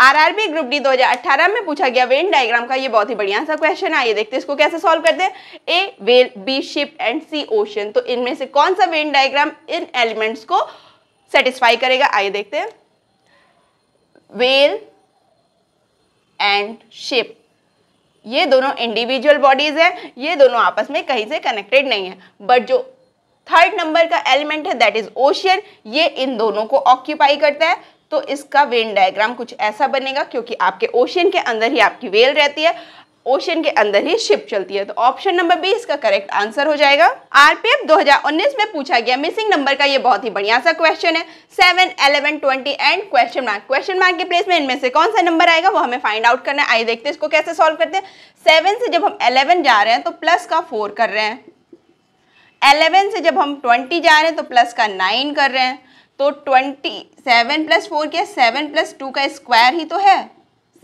RRB group D 2018 में पूछा गया वेन डायग्राम का ये बहुत ही बढ़िया सा क्वेश्चन है आइए देखते हैं इसको कैसे सॉल्व करते हैं ए well B ship and C ocean तो इनमें से कौन सा वेन डायग्राम इन एलिमेंट्स को सेटिस्फाई करेगा आइए देखते हैं वेल एंड शिप ये दोनों इंडिविजुअल बॉडीज हैं ये दोनों आपस में कहीं से कनेक्टेड नहीं है बट जो थर्ड नंबर का एलिमेंट है दैट इज ओशियन ये इन दोनों को ऑक्यूपाई करता है तो इसका वेन डायग्राम कुछ ऐसा बनेगा क्योंकि आपके ओशियन के अंदर ही आपकी वेल रहती है ओशन के अंदर ही शिप चलती है तो ऑप्शन नंबर बी इसका करेक्ट आंसर हो जाएगा आरपीएफ 2019 में पूछा गया मिसिंग नंबर का ये बहुत ही बढ़िया सा क्वेश्चन है seven eleven twenty and question mark question mark के प्लेस में इनमें से कौन सा नंबर आएगा वो हमें फाइंड आउट करना है आइए देखते हैं इसको कैसे सॉल्व करते हैं सेवन से जब हम एलेवन जा रहे हैं तो प्लस का फोर कर रहे हैं एलेवन से जब हम ट्वेंटी जा रहे हैं तो प्लस का नाइन कर रहे हैं तो ट्वेंटी सेवन प्लस फोर क्या सेवन प्लस टू का स्क्वायर ही तो है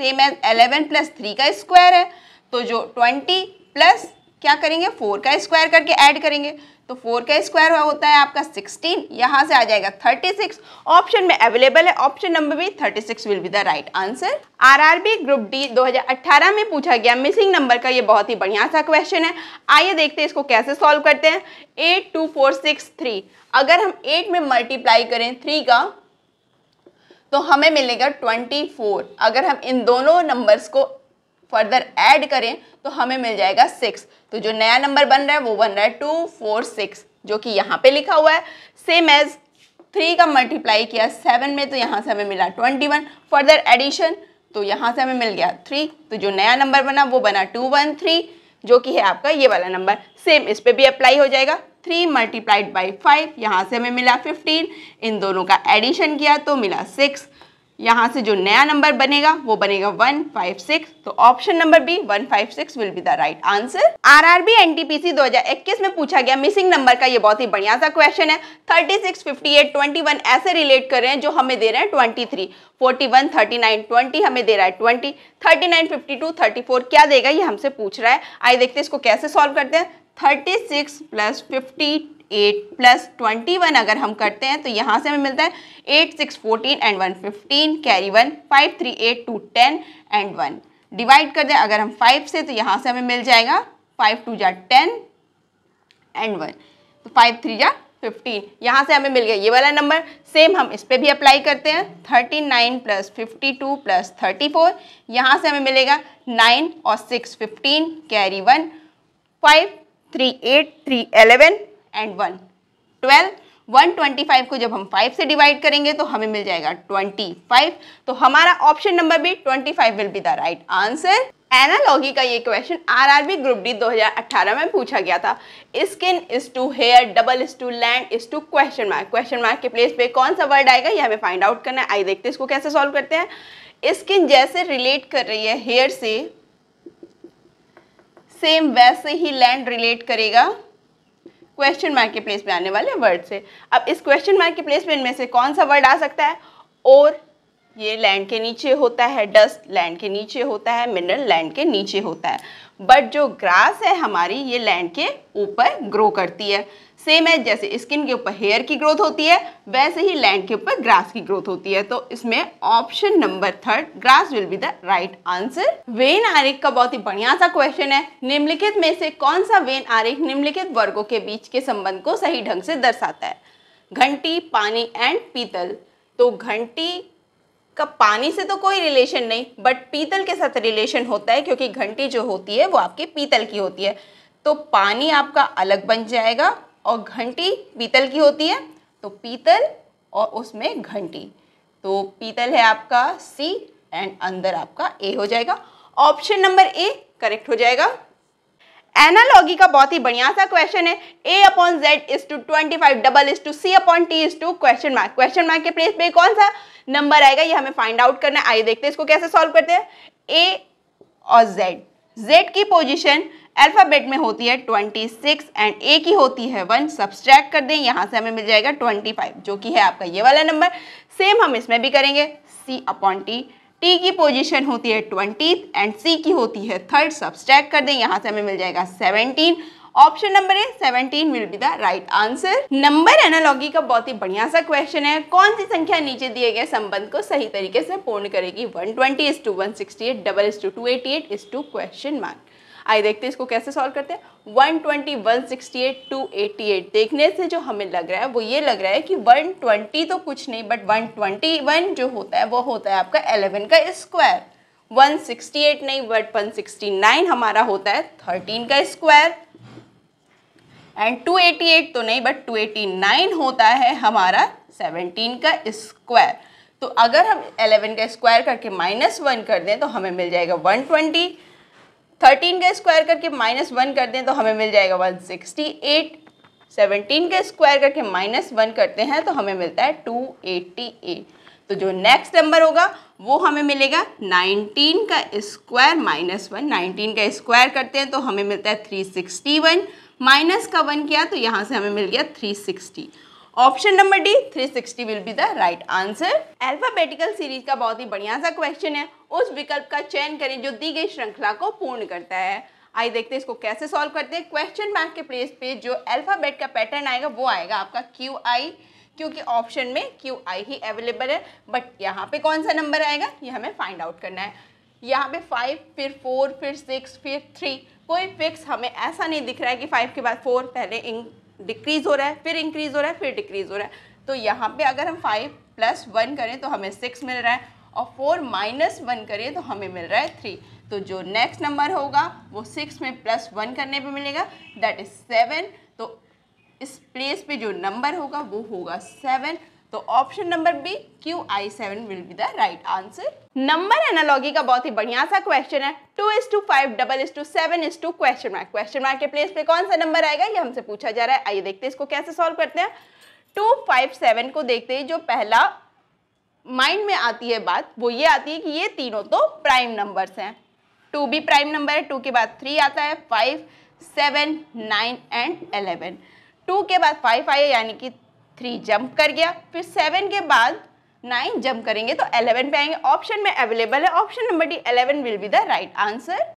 same as eleven plus three का स्क्वायर है तो जो ट्वेंटी प्लस क्या करेंगे फोर का स्क्वायर करके ऐड करेंगे तो फोर का स्क्वायर होता है आपका सिक्सटीन यहाँ से आ जाएगा थर्टी सिक्स ऑप्शन में अवेलेबल है ऑप्शन नंबर भी thirty six will be the right answer RRB group D 2018 में पूछा गया मिसिंग नंबर का ये बहुत ही बढ़िया सा क्वेश्चन है आइए देखते हैं इसको कैसे सॉल्व करते हैं eight two four six three अगर हम एट में मल्टीप्लाई करें थ्री का तो हमें मिलेगा ट्वेंटी अगर हम इन दोनों नंबर्स को फर्दर ऐड करें तो हमें मिल जाएगा सिक्स तो जो नया नंबर बन रहा है वो बन रहा है टू फोर सिक्स जो कि यहाँ पे लिखा हुआ है सेम एज थ्री का मल्टीप्लाई किया सेवन में तो यहाँ से हमें मिला ट्वेंटी वन फर्दर एडिशन तो यहाँ से हमें मिल गया थ्री तो जो नया नंबर बना वो बना टू वन थ्री जो कि है आपका ये वाला नंबर सेम इस पर भी अप्लाई हो जाएगा थ्री मल्टीप्लाइड बाई फाइव यहाँ से हमें मिला फिफ्टीन इन दोनों का एडिशन किया तो मिला सिक्स यहाँ से जो नया नंबर बनेगा वो बनेगा 156 तो option number B 156 will be the right answer RRB NTPC 2021 में पूछा गया मिसिंग नंबर का ये बहुत ही बढ़िया सा क्वेश्चन है 36, 58, 21 ऐसे रिलेट कर रहे हैं जो हमें दे रहे हैं 23, 41, 39, 20 हमें दे रहा है 20, 39, 52, 34 क्या देगा ये हमसे पूछ रहा है आइए देखते हैं इसको कैसे सॉल्व करते हैं thirty six plus fifty eight plus twenty one अगर हम करते हैं तो यहाँ से हमें मिलता है eight six fourteen and one fifteen carry one five three eight two ten and one divide कर दें अगर हम फाइव से तो यहाँ से हमें मिल जाएगा फाइव टू जा टेन एंड वन तो फाइव थ्री जा फिफ्टीन यहाँ से हमें मिल गया ये वाला नंबर सेम हम इस पर भी अप्लाई करते हैं thirty nine plus fifty two plus thirty four यहाँ से हमें मिलेगा नाइन और six fifteen carry one five three eight three eleven and one twelve one twenty five को जब हम फाइव से डिवाइड करेंगे तो हमें मिल जाएगा ट्वेंटी फाइव तो हमारा option number B twenty five will be the right answer analogy का ये क्वेश्चन आरआरबी ग्रुप डी 2018 में पूछा गया था skin is to hair double is to land is to question mark question mark के place पे कौन सा वर्ड आएगा ये हमें फाइंड आउट करना है आई देखते हैं इसको कैसे सॉल्व करते हैं स्किन जैसे रिलेट कर रही है हेयर से सेम वैसे ही लैंड रिलेट करेगा क्वेश्चन मार्क के प्लेस में आने वाले वर्ड से अब इस क्वेश्चन मार्क के प्लेस में इनमें से कौन सा वर्ड आ सकता है और ये लैंड के नीचे होता है डस्ट लैंड के नीचे होता है मिनरल लैंड के नीचे होता है बट जो ग्रास है हमारी ये लैंड के ऊपर ग्रो करती है सेम है जैसे स्किन के ऊपर हेयर की ग्रोथ होती है वैसे ही लैंड के ऊपर ग्रास की ग्रोथ होती है तो इसमें option number third grass will be the right answer Venn आरेख का बहुत ही बढ़िया सा क्वेश्चन है निम्नलिखित में से कौन सा वेन आरेख निम्नलिखित वर्गों के बीच के संबंध को सही ढंग से दर्शाता है घंटी पानी एंड पीतल तो घंटी का पानी से तो कोई रिलेशन नहीं बट पीतल के साथ रिलेशन होता है क्योंकि घंटी जो होती है वो आपकी पीतल की होती है तो पानी आपका अलग बन जाएगा और घंटी पीतल की होती है तो पीतल और उसमें घंटी तो पीतल है आपका सी एंड अंदर आपका ए हो जाएगा ऑप्शन नंबर ए करेक्ट हो जाएगा एनालॉगी का बहुत ही बढ़िया सा क्वेश्चन है A upon Z is to twenty five double is to C upon T is to question mark question mark के प्लेस पे कौन सा नंबर आएगा ये हमें फाइंड आउट करना है आइए देखते हैं इसको कैसे सॉल्व करते हैं ए और जेड Z की पोजीशन अल्फ़ाबेट में होती है 26 एंड A की होती है 1 सब्सट्रैक्ट कर दें यहाँ से हमें मिल जाएगा 25 जो कि है आपका ये वाला नंबर सेम हम इसमें भी करेंगे C अपॉन टी टी की पोजीशन होती है ट्वेंटी एंड सी की होती है थर्ड सब्सट्रैक कर दें यहाँ से हमें मिल जाएगा seventeen option number A 17 will be the right answer number analogy का बहुत ही बढ़िया सा क्वेश्चन है कौन सी संख्या नीचे दिए गए संबंध को सही तरीके से पूर्ण करेगी 120 twenty is to one sixty eight double is to two eighty eight is to question mark आइए देखते हैं इसको कैसे सॉल्व करते हैं 120, 168, 288 देखने से जो हमें लग रहा है वो ये लग रहा है कि 120 तो कुछ नहीं बट 121 जो होता है वो होता है आपका 11 का स्क्वायर 168 नहीं बट 169 हमारा होता है 13 का स्क्वायर एंड 288 तो नहीं बट 289 होता है हमारा 17 का स्क्वायर तो अगर हम 11 का स्क्वायर करके माइनस वन कर दें तो हमें मिल जाएगा 120 13 का स्क्वायर करके माइनस वन कर दें तो हमें मिल जाएगा 168 17 का स्क्वायर करके माइनस वन करते हैं तो हमें मिलता है 288 तो जो नेक्स्ट नंबर होगा वो हमें मिलेगा 19 का स्क्वायर माइनस वन नाइनटीन का स्क्वायर करते हैं तो हमें मिलता है 361 माइनस का वन किया तो यहाँ से हमें मिल गया 360 option number D 360 will be the right answer alphabetical series का बहुत ही बढ़िया सा क्वेश्चन है उस विकल्प का चयन करें जो दी गई श्रृंखला को पूर्ण करता है आइए देखते हैं इसको कैसे सॉल्व करते हैं क्वेश्चन मार्क के प्लेस पे जो अल्फाबेट का पैटर्न आएगा वो आएगा आपका क्यू आई क्योंकि ऑप्शन में क्यू आई ही अवेलेबल है बट यहाँ पे कौन सा नंबर आएगा ये हमें फाइंड आउट करना है यहाँ पे फाइव फिर फोर फिर सिक्स फिर थ्री कोई फिक्स हमें ऐसा नहीं दिख रहा है कि फाइव के बाद फोर पहले डिक्रीज़ हो रहा है फिर इंक्रीज़ हो रहा है फिर डिक्रीज़ हो रहा है तो यहाँ पे अगर हम फाइव प्लस वन करें तो हमें सिक्स मिल रहा है और फोर माइनस वन करें तो हमें मिल रहा है थ्री तो जो नेक्स्ट नंबर होगा वो सिक्स में प्लस वन करने पे मिलेगा दैट इज़ सेवन तो इस प्लेस पे जो नंबर होगा वो होगा सेवन तो option number B Q I seven will be the right answer number analogy का बहुत ही बढ़िया सा क्वेश्चन है two is to five double is to seven is to question mark question mark के प्लेस पे कौन सा नंबर आएगा ये हमसे पूछा जा रहा है आइए देखते हैं इसको कैसे सॉल्व करते हैं टू फाइव सेवन को देखते ही जो पहला माइंड में आती है बात वो ये आती है कि ये तीनों तो प्राइम नंबर्स हैं टू भी प्राइम नंबर है टू के बाद थ्री आता है five seven nine and eleven two के बाद फाइव आया यानी कि थ्री जंप कर गया फिर सेवन के बाद नाइन जंप करेंगे तो एलेवन पे आएंगे ऑप्शन में अवेलेबल है option number D eleven will be the right answer